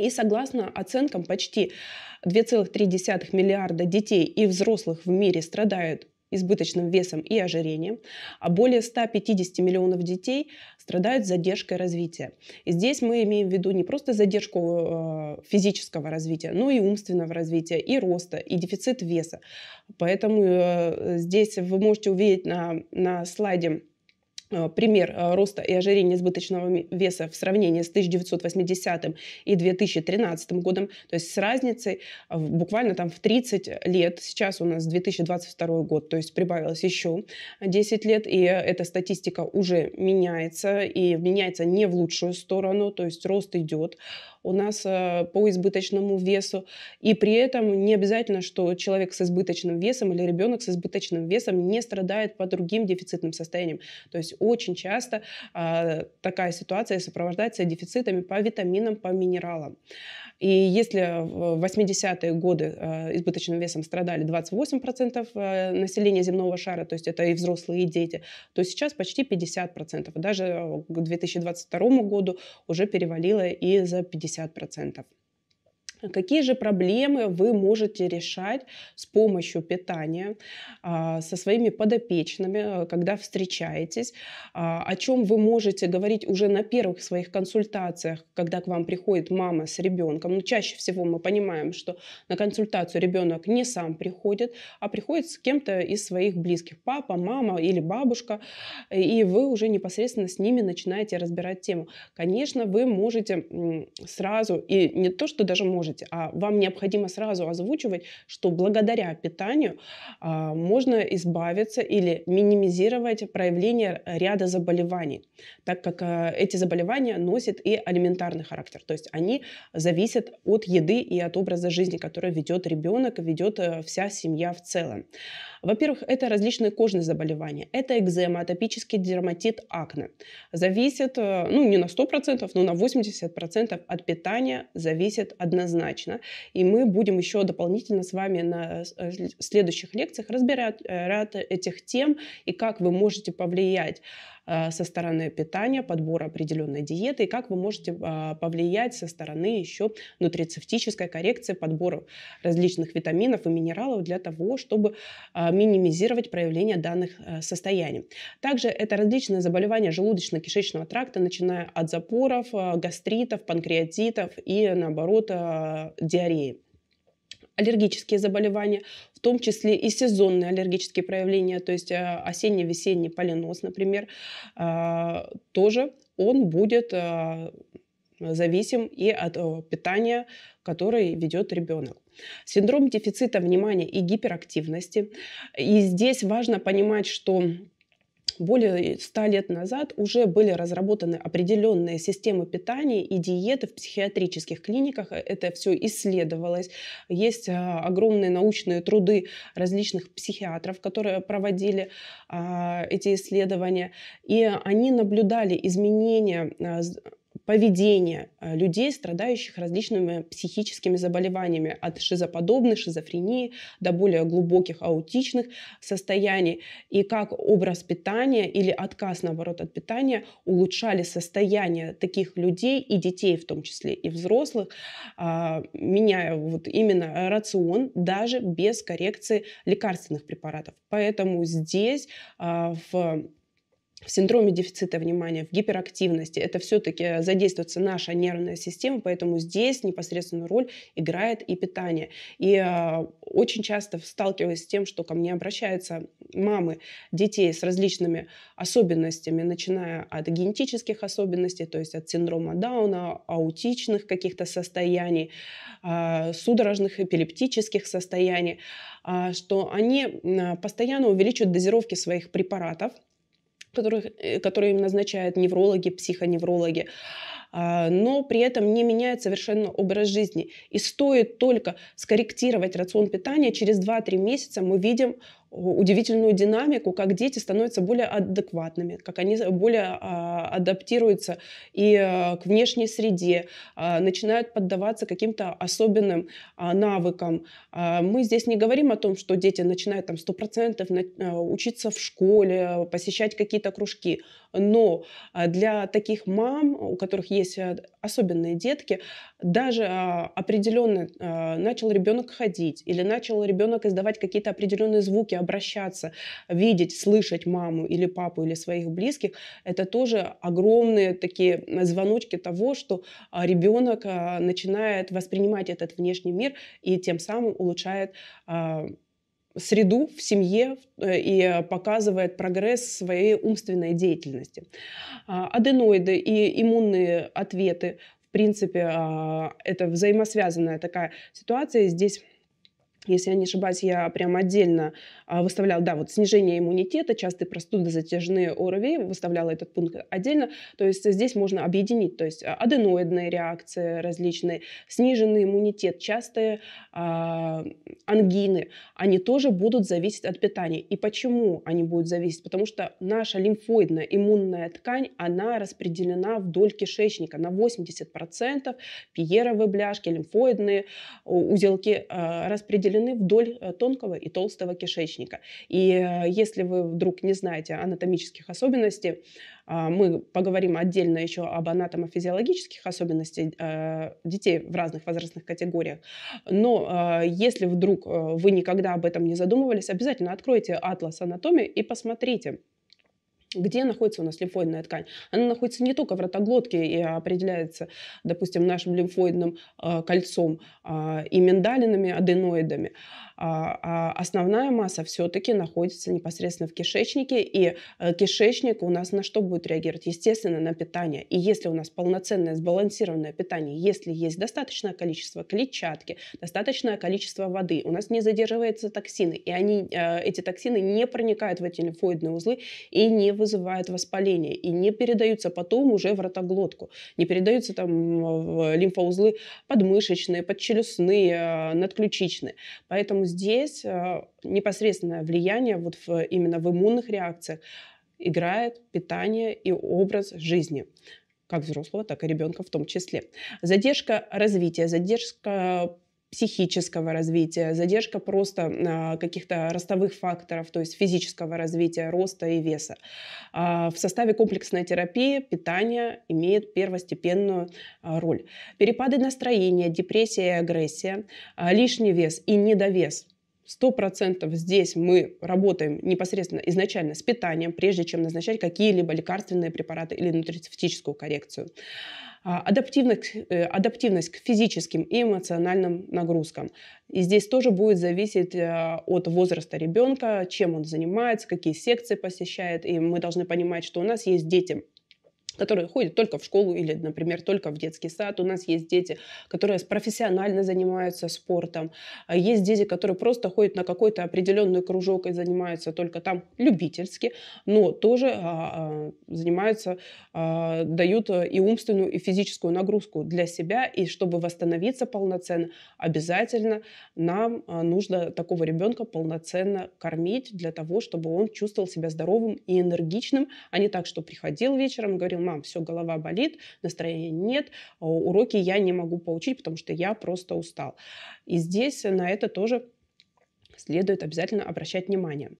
И согласно оценкам, почти 2,3 миллиарда детей и взрослых в мире страдают избыточным весом и ожирением, а более 150 миллионов детей страдают задержкой развития. И здесь мы имеем в виду не просто задержку э, физического развития, но и умственного развития, и роста, и дефицит веса. Поэтому э, здесь вы можете увидеть на, на слайде Э, пример э, роста и ожирения избыточного веса в сравнении с 1980 и 2013 годом, то есть с разницей э, буквально там в 30 лет. Сейчас у нас 2022 год, то есть прибавилось еще 10 лет, и эта статистика уже меняется, и меняется не в лучшую сторону, то есть рост идет у нас э, по избыточному весу. И при этом не обязательно, что человек с избыточным весом или ребенок с избыточным весом не страдает по другим дефицитным состояниям. То есть очень часто а, такая ситуация сопровождается дефицитами по витаминам, по минералам. И если в 80-е годы э, избыточным весом страдали 28% э, населения земного шара, то есть это и взрослые, и дети, то сейчас почти 50%. Даже к 2022 году уже перевалило и за 50%. 50%. Какие же проблемы вы можете решать с помощью питания а, со своими подопечными, э, когда встречаетесь? А, о чем вы можете говорить уже на первых своих консультациях, когда к вам приходит мама с ребенком? Но ну, чаще всего мы понимаем, что на консультацию ребенок не сам приходит, а приходит с кем-то из своих близких, папа, мама или бабушка, и вы уже непосредственно с ними начинаете разбирать тему. Конечно, вы можете сразу, и не то, что даже можете, скажете, а вам необходимо сразу озвучивать, что благодаря питанию а, можно избавиться или минимизировать проявление ряда заболеваний, так как а, эти заболевания носят и алиментарный характер, то есть они зависят от еды и от образа жизни, который ведет ребенок, ведет э, вся семья в целом. Во-первых, это различные кожные заболевания. Это экзема, атопический дерматит, акне. Зависит, э, ну не на 100%, но на 80% от питания зависит однозначно однозначно. И мы будем еще дополнительно с вами на э, э, следующих лекциях разбирать э, этих тем и как вы можете повлиять Э, со стороны питания, подбора определенной диеты, и как вы можете а, повлиять со стороны еще нутрицептической коррекции, подбора различных витаминов и минералов для того, чтобы а, минимизировать проявление данных э, состояний. Также это различные заболевания желудочно-кишечного тракта, начиная от запоров, э, гастритов, панкреатитов и, наоборот, диареи аллергические заболевания, в том числе и сезонные аллергические проявления, то есть э, осенний, весенний поленоз, например, э, тоже он будет э, зависим и от питания, которое ведет ребенок. Синдром дефицита внимания и гиперактивности. И здесь важно понимать, что более 100 лет назад уже были разработаны определенные системы питания и диеты в психиатрических клиниках. Это все исследовалось. Есть а, огромные научные труды различных психиатров, которые проводили а, эти исследования. И они наблюдали изменения а, поведение э, людей, страдающих различными психическими заболеваниями, от шизоподобной шизофрении до более глубоких аутичных состояний, и как образ питания или отказ, наоборот, от питания улучшали состояние таких людей и детей, в том числе и взрослых, а, меняя вот именно рацион даже без коррекции лекарственных препаратов. Поэтому здесь а, в в синдроме дефицита внимания, в гиперактивности. Это все-таки задействуется наша нервная система, поэтому здесь непосредственную роль играет и питание. И э, очень часто сталкиваюсь с тем, что ко мне обращаются мамы детей с различными особенностями, начиная от генетических особенностей, то есть от синдрома Дауна, аутичных каких-то состояний, э, судорожных эпилептических состояний, э, что они э, постоянно увеличивают дозировки своих препаратов, которых, э, которые им назначают неврологи, психоневрологи а, но при этом не меняет совершенно образ жизни. И стоит только скорректировать рацион питания, через 2-3 месяца мы видим удивительную динамику, как дети становятся более адекватными, как они более а, адаптируются и э, к внешней среде, а, начинают поддаваться каким-то особенным а, навыкам. мы здесь не говорим о том, что дети начинают там 100% на, э, учиться в школе, посещать какие-то кружки, но для таких мам, у которых есть э, особенные детки, даже определенно начал ребенок ходить или начал ребенок издавать какие-то определенные звуки, обращаться, видеть, слышать маму или папу или своих близких, это тоже огромные такие звоночки того, что а, ребенок а, начинает воспринимать этот внешний мир и тем самым улучшает а, среду в семье э, и показывает прогресс своей умственной деятельности. Аденоиды и иммунные ответы, в принципе, это взаимосвязанная такая ситуация. Здесь если я не ошибаюсь, я прям отдельно а, выставляла, да, вот снижение иммунитета, частые простуды, затяжные ОРВИ, выставляла этот пункт отдельно. То есть здесь можно объединить, то есть а, аденоидные реакции различные, сниженный иммунитет, частые а, ангины, они тоже будут зависеть от питания. И почему они будут зависеть? Потому что наша лимфоидная иммунная ткань, она распределена вдоль кишечника на 80%. Пьеровые бляшки, лимфоидные а, узелки а, распределены распределены вдоль э, тонкого и толстого кишечника. И э, если вы вдруг не знаете анатомических особенностей, а, мы поговорим отдельно еще об анатомофизиологических особенностях э, детей в разных возрастных категориях. Но если вдруг вы никогда об этом не задумывались, обязательно откройте атлас анатомии и посмотрите, где находится у нас лимфоидная ткань? Она находится не только в ротоглотке и определяется, допустим, нашим лимфоидным э, кольцом э, и миндалинами, аденоидами. А, а основная масса все-таки находится непосредственно в кишечнике, и э, кишечник у нас на что будет реагировать? Естественно, на питание. И если у нас полноценное сбалансированное питание, если есть достаточное количество клетчатки, достаточное количество воды, у нас не задерживаются токсины, и они, э, эти токсины не проникают в эти лимфоидные узлы и не вызывает воспаление и не передаются потом уже в ротоглотку, не передаются там в лимфоузлы подмышечные, подчелюстные, э, надключичные. Поэтому здесь э, непосредственное влияние вот в, именно в иммунных реакциях играет питание и образ жизни как взрослого, так и ребенка в том числе. Задержка развития, задержка психического развития, задержка просто а, каких-то ростовых факторов, то есть физического развития, роста и веса. А, в составе комплексной терапии питание имеет первостепенную а, роль. Перепады настроения, депрессия и агрессия, лишний вес и недовес – 100% здесь мы работаем непосредственно изначально с питанием, прежде чем назначать какие-либо лекарственные препараты или нутрицептическую коррекцию. А, адаптивность, э, адаптивность к физическим и эмоциональным нагрузкам. И здесь тоже будет зависеть э, от возраста ребенка, чем он занимается, какие секции посещает. И мы должны понимать, что у нас есть дети, которые ходят только в школу или, например, только в детский сад. У нас есть дети, которые профессионально занимаются спортом. А есть дети, которые просто ходят на какой-то определенный кружок и занимаются только там любительски, но тоже а, а, занимаются, а, дают э, и умственную, и физическую нагрузку для себя. И чтобы восстановиться полноценно, обязательно нам а, нужно такого ребенка полноценно кормить для того, чтобы он чувствовал себя здоровым и энергичным, а не так, что приходил вечером, и говорил, мам, все, голова болит, настроения нет, а уроки я не могу получить, потому что я просто устал. И здесь на это тоже следует обязательно обращать внимание.